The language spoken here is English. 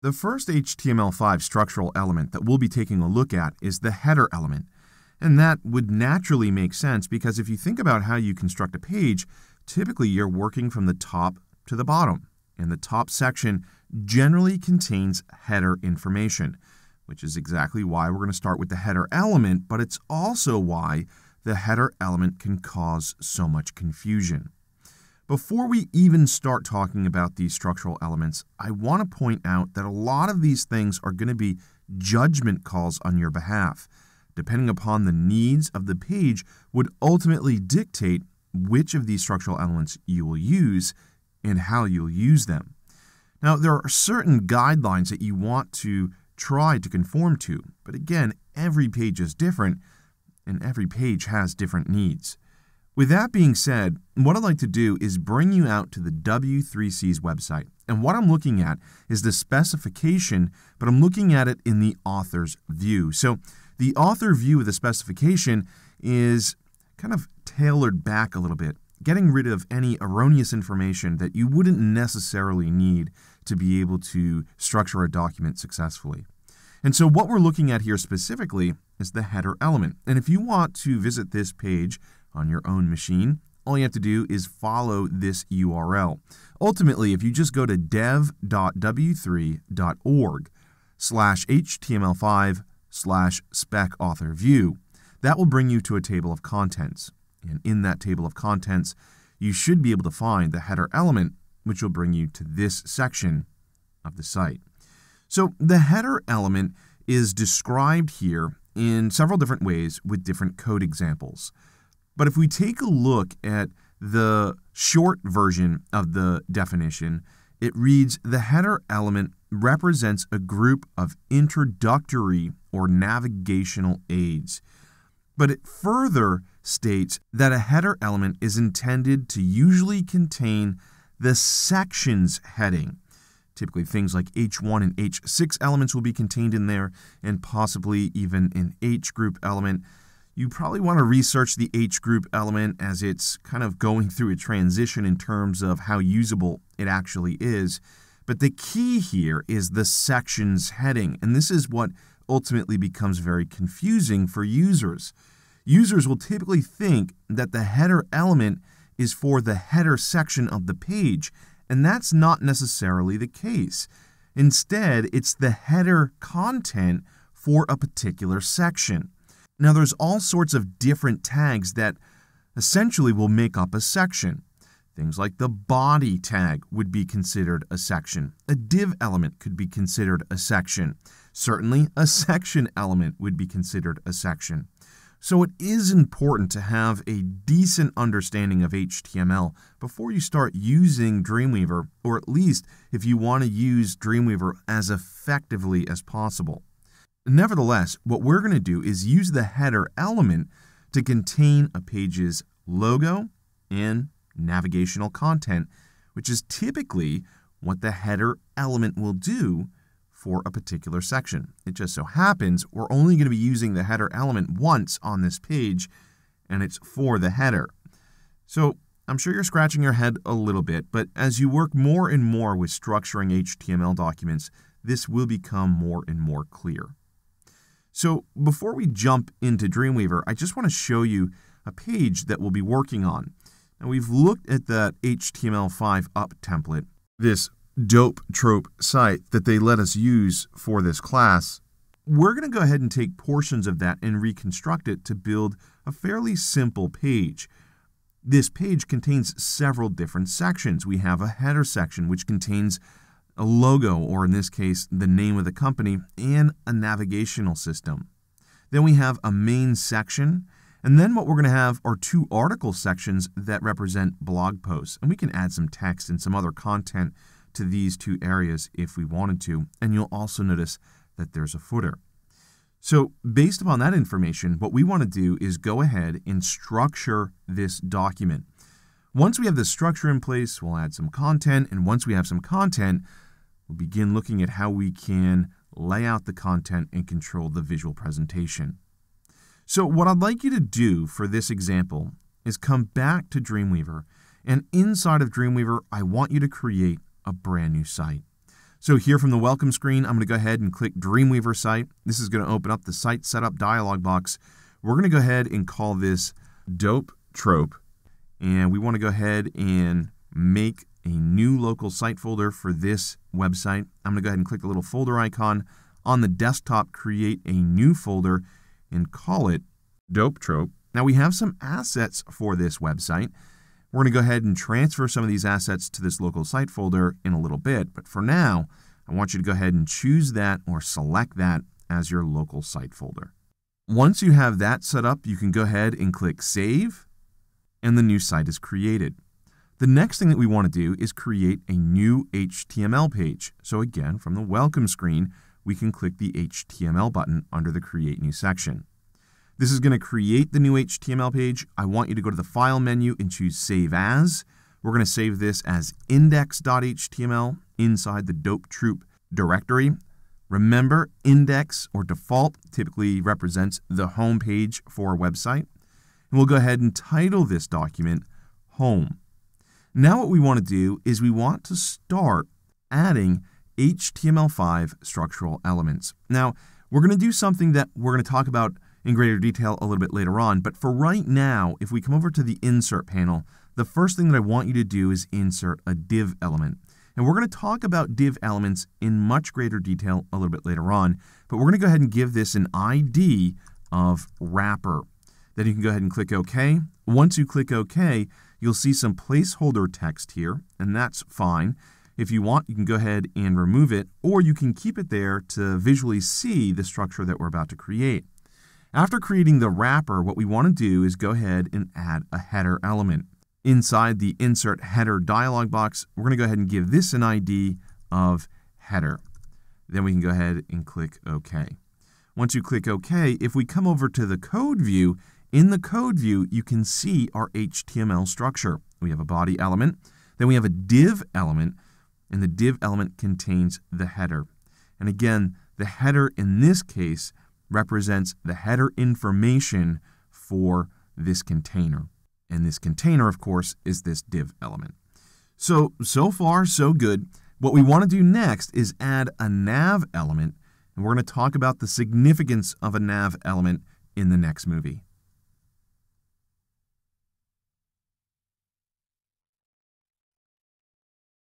The first HTML5 structural element that we'll be taking a look at is the header element. And that would naturally make sense because if you think about how you construct a page, typically you're working from the top to the bottom. And the top section generally contains header information, which is exactly why we're going to start with the header element, but it's also why the header element can cause so much confusion. Before we even start talking about these structural elements, I want to point out that a lot of these things are going to be judgment calls on your behalf. Depending upon the needs of the page would ultimately dictate which of these structural elements you will use and how you'll use them. Now, there are certain guidelines that you want to try to conform to, but again, every page is different and every page has different needs. With that being said, what I'd like to do is bring you out to the W3C's website. And what I'm looking at is the specification, but I'm looking at it in the author's view. So the author view of the specification is kind of tailored back a little bit, getting rid of any erroneous information that you wouldn't necessarily need to be able to structure a document successfully. And so what we're looking at here specifically is the header element. And if you want to visit this page on your own machine. All you have to do is follow this URL. Ultimately, if you just go to dev.w3.org slash html5 slash spec author view, that will bring you to a table of contents. And in that table of contents, you should be able to find the header element, which will bring you to this section of the site. So the header element is described here in several different ways with different code examples. But if we take a look at the short version of the definition, it reads the header element represents a group of introductory or navigational aids. But it further states that a header element is intended to usually contain the section's heading. Typically, things like H1 and H6 elements will be contained in there, and possibly even an H group element you probably want to research the H group element as it's kind of going through a transition in terms of how usable it actually is. But the key here is the sections heading, and this is what ultimately becomes very confusing for users. Users will typically think that the header element is for the header section of the page, and that's not necessarily the case. Instead, it's the header content for a particular section. Now there's all sorts of different tags that essentially will make up a section. Things like the body tag would be considered a section. A div element could be considered a section. Certainly, a section element would be considered a section. So it is important to have a decent understanding of HTML before you start using Dreamweaver, or at least if you want to use Dreamweaver as effectively as possible. Nevertheless, what we're going to do is use the header element to contain a page's logo and navigational content, which is typically what the header element will do for a particular section. It just so happens we're only going to be using the header element once on this page, and it's for the header. So I'm sure you're scratching your head a little bit, but as you work more and more with structuring HTML documents, this will become more and more clear. So before we jump into Dreamweaver, I just want to show you a page that we'll be working on. Now we've looked at that HTML5 up template, this dope trope site that they let us use for this class. We're going to go ahead and take portions of that and reconstruct it to build a fairly simple page. This page contains several different sections. We have a header section, which contains a logo, or in this case, the name of the company, and a navigational system. Then we have a main section. And then what we're going to have are two article sections that represent blog posts. And we can add some text and some other content to these two areas if we wanted to. And you'll also notice that there's a footer. So based upon that information, what we want to do is go ahead and structure this document. Once we have the structure in place, we'll add some content. And once we have some content, We'll begin looking at how we can lay out the content and control the visual presentation. So what I'd like you to do for this example is come back to Dreamweaver, and inside of Dreamweaver, I want you to create a brand new site. So here from the welcome screen, I'm going to go ahead and click Dreamweaver site. This is going to open up the site setup dialog box. We're going to go ahead and call this dope trope. And we want to go ahead and make a new local site folder for this website. I'm going to go ahead and click the little folder icon on the desktop, create a new folder, and call it Dope Trope. Now we have some assets for this website. We're going to go ahead and transfer some of these assets to this local site folder in a little bit, but for now, I want you to go ahead and choose that or select that as your local site folder. Once you have that set up, you can go ahead and click Save, and the new site is created. The next thing that we want to do is create a new HTML page. So again, from the welcome screen, we can click the HTML button under the Create New section. This is going to create the new HTML page. I want you to go to the File menu and choose Save As. We're going to save this as index.html inside the Dope Troop directory. Remember, index or default typically represents the home page for a website. And we'll go ahead and title this document Home. Now what we want to do is we want to start adding HTML5 structural elements. Now, we're going to do something that we're going to talk about in greater detail a little bit later on, but for right now, if we come over to the insert panel, the first thing that I want you to do is insert a div element. And we're going to talk about div elements in much greater detail a little bit later on, but we're going to go ahead and give this an ID of wrapper. Then you can go ahead and click OK. Once you click OK, You'll see some placeholder text here, and that's fine. If you want, you can go ahead and remove it, or you can keep it there to visually see the structure that we're about to create. After creating the wrapper, what we want to do is go ahead and add a header element. Inside the Insert Header dialog box, we're going to go ahead and give this an ID of header. Then we can go ahead and click OK. Once you click OK, if we come over to the code view, in the code view, you can see our HTML structure. We have a body element, then we have a div element, and the div element contains the header. And again, the header in this case represents the header information for this container. And this container, of course, is this div element. So, so far, so good. What we want to do next is add a nav element, and we're going to talk about the significance of a nav element in the next movie.